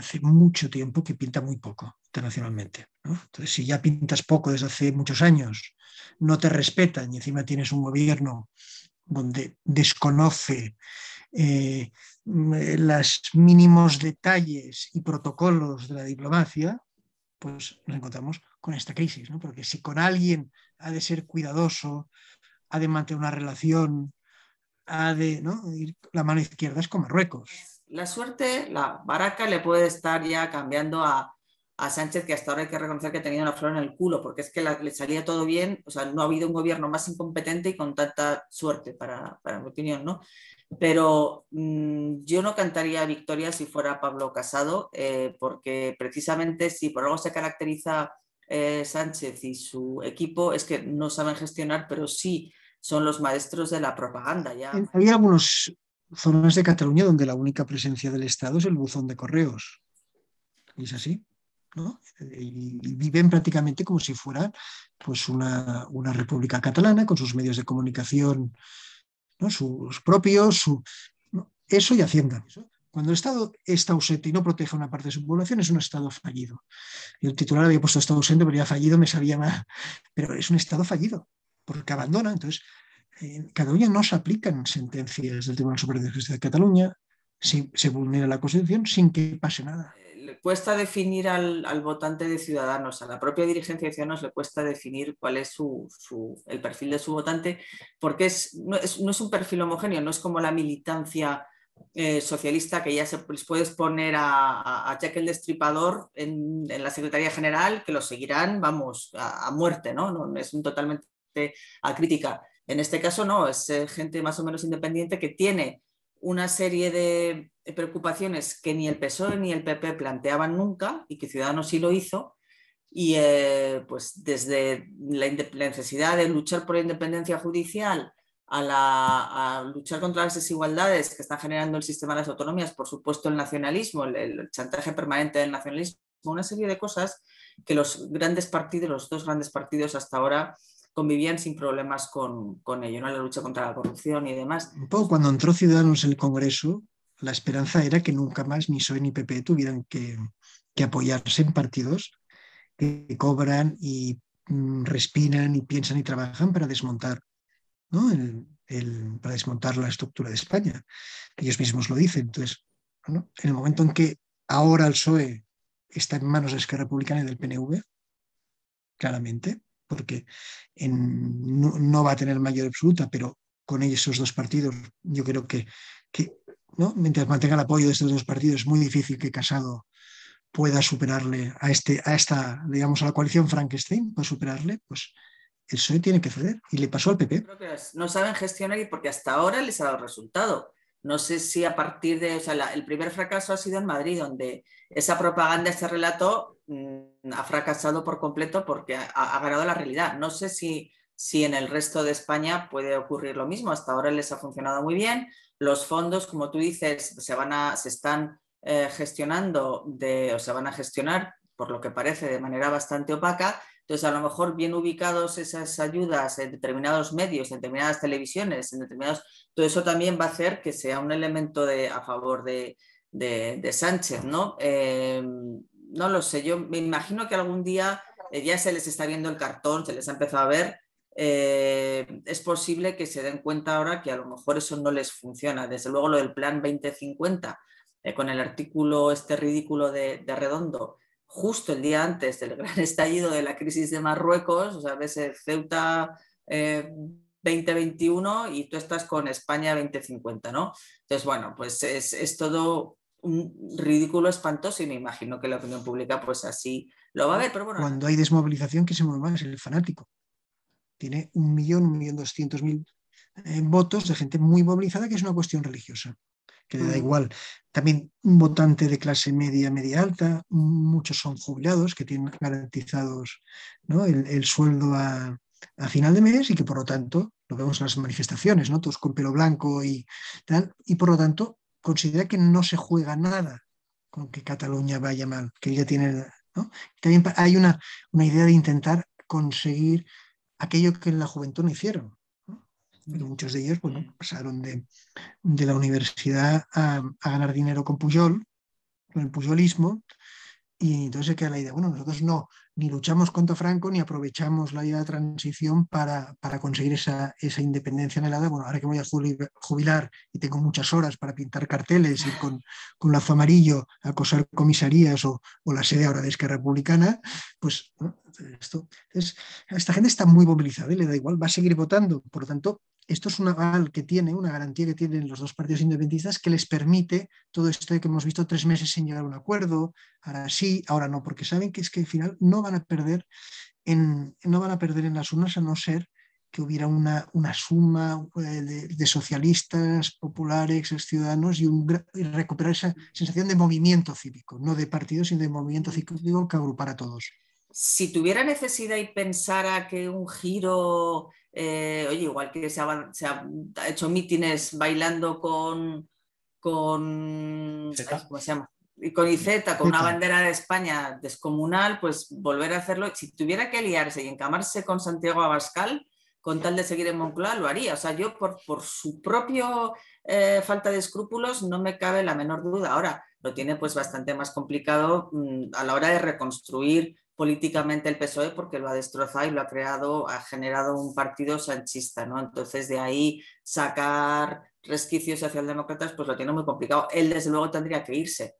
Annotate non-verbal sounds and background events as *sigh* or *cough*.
hace mucho tiempo que pinta muy poco internacionalmente. Entonces, si ya pintas poco desde hace muchos años, no te respetan y encima tienes un gobierno donde desconoce eh, mm, eh, los mínimos detalles y protocolos de la diplomacia, pues nos encontramos con esta crisis, ¿no? Porque si con alguien ha de ser cuidadoso, ha de mantener una relación, ha de ¿no? ir la mano izquierda es con Marruecos la suerte, la baraca le puede estar ya cambiando a, Sánchez, que hasta ahora hay que reconocer que tenía una flor en el culo, porque es que le salía todo bien, o sea, no ha habido un gobierno más incompetente y con tanta suerte, para, mi opinión, ¿no? Pero mm, yo no cantaría victoria si fuera Pablo Casado, eh, porque precisamente si por algo se caracteriza eh, Sánchez y su equipo es que no saben gestionar, pero sí son los maestros de la propaganda. Ya. algunos zonas de Cataluña donde la única presencia del Estado es el buzón de correos. es así. Y, viven prácticamente como si fueran pues una, república catalana con sus medios de comunicación ¿no? sus propios, su, eso y Hacienda. Cuando el Estado está ausente y no protege a una parte de su población, es un Estado fallido. el titular había puesto Estado ausente, pero ya fallido me sabía más. Pero es un Estado fallido, porque abandona. Entonces, en Cataluña no se aplican sentencias del Tribunal Superior de Justicia de Cataluña, si, se vulnera la Constitución sin que pase nada. Eh, le cuesta definir al, votante de Ciudadanos, a la propia dirigencia de Ciudadanos le cuesta definir cuál es su, su, el perfil de su votante, porque no, es, un perfil homogéneo, no es como la militancia eh, socialista que ya se les puedes poner a, a, Jack el Destripador en, la Secretaría General, que lo seguirán, vamos, a, muerte, ¿no? es totalmente a crítica. En este caso no, es eh, gente más o menos independiente que tiene una serie de eh, preocupaciones que ni el PSOE ni el PP planteaban nunca y que Ciudadanos sí lo hizo. Y eh, pues desde la, necesidad de luchar por la independencia judicial a, luchar contra las desigualdades que está generando el sistema de las autonomías, por supuesto el nacionalismo, el, el chantaje permanente del nacionalismo, una serie de cosas que los grandes partidos, los dos grandes partidos hasta ahora convivían sin problemas con, con ello, ¿no? la lucha contra la corrupción y demás. Un poco cuando entró Ciudadanos en el Congreso, la esperanza era que nunca más ni PSOE ni PP tuvieran que, que apoyarse en partidos que cobran y mm, respiran y piensan y trabajan para desmontar, ¿no? el, para desmontar la estructura de España. Ellos mismos lo dicen. Entonces, en el momento en que ahora el PSOE está en manos de Esquerra Republicana y del PNV, claramente, porque no, va a tener mayor absoluta, pero con ellos esos dos partidos yo creo que, que ¿no? mientras mantenga el apoyo de estos dos partidos es muy difícil que Casado pueda superarle a, este, a esta, digamos, a la coalición Frankenstein, para superarle, pues el PSOE tiene que ceder. Y le pasó al PP. no saben gestionar y porque hasta ahora les ha dado resultado. No sé si a partir de, o sea, el primer fracaso ha sido en Madrid, donde esa propaganda, ese relato mm, ha fracasado por completo porque ha, ganado la realidad. No sé si, en el resto de España puede ocurrir lo mismo. Hasta ahora les ha funcionado muy bien. Los fondos, como tú dices, se, van a, se están eh, gestionando de, o se van a gestionar, por lo que parece, de manera bastante opaca entonces, a lo mejor bien ubicados esas ayudas en determinados medios, en determinadas televisiones, en determinados... Todo eso también va a hacer que sea un elemento a favor de, Sánchez, ¿no? Em, no lo sé, yo me imagino que algún día eh, ya se les está viendo el cartón, se les ha empezado a ver. Eh, es posible que se den cuenta ahora que a lo mejor eso no les funciona. Desde luego lo del plan 2050, eh, con el artículo este ridículo de Redondo, justo el día antes del *laughs* gran estallido de la crisis de Marruecos, o sea, ves Ceuta 2021 eh, y tú estás con España 2050, ¿no? Entonces, bueno, pues es, todo un ridículo espantoso y me imagino que la opinión pública pues así lo va a ver, pero bueno. Cuando hay desmovilización, que se mueve más? El fanático. Tiene un millón, un millón doscientos mil eh, votos de gente muy movilizada que es una cuestión religiosa que le da igual. También un votante de clase media, media alta, muchos son jubilados que tienen garantizados el, sueldo a, final de mes y que por lo tanto, lo vemos en las manifestaciones, ¿no? todos con pelo blanco y tal, y por lo tanto considera que no se juega nada con que Cataluña vaya mal, que ella tiene... También hay una, una idea de intentar conseguir aquello que en la juventud no hicieron. Muchos de ellos bueno, pasaron de, de la universidad a, ganar dinero con Puyol, con el puyolismo, y entonces queda la idea, bueno, nosotros no, ni luchamos contra Franco, ni aprovechamos la idea de transición para, para conseguir esa, esa independencia anhelada. Bueno, ahora que voy a jubilar y tengo muchas horas para pintar carteles y con, lazo amarillo acosar comisarías o, o la sede ahora de Esquerra Republicana, pues esto es, esta gente está muy movilizada y le da igual, va a seguir votando. Por lo tanto, esto es un aval que tiene, una garantía que tienen los dos partidos independentistas que les permite todo esto de que hemos visto tres meses sin llegar a un acuerdo, ahora sí, ahora no, porque saben que es que al final no van a perder en, no van a perder en las urnas a no ser que hubiera una, suma eh, de, socialistas, populares, ciudadanos y, y recuperar esa sensación de movimiento cívico, no de partido, sino de movimiento cívico que agrupara a todos si tuviera necesidad y pensara que un giro, eh, oye, igual que se ha, hecho mítines bailando con, con ¿cómo se llama? Y con Izeta, con una bandera de España descomunal, pues volver a hacerlo. Si tuviera que liarse y encamarse con Santiago Abascal, con tal de seguir en Moncloa, lo haría. O sea, yo por, su propia eh, falta de escrúpulos no me cabe la menor duda. Ahora, lo tiene pues bastante más complicado mm, a la hora de reconstruir políticamente el PSOE porque lo ha destrozado y lo ha creado, ha generado un partido sanchista, ¿no? Entonces de ahí sacar resquicios socialdemócratas pues lo tiene muy complicado. Él desde luego tendría que irse,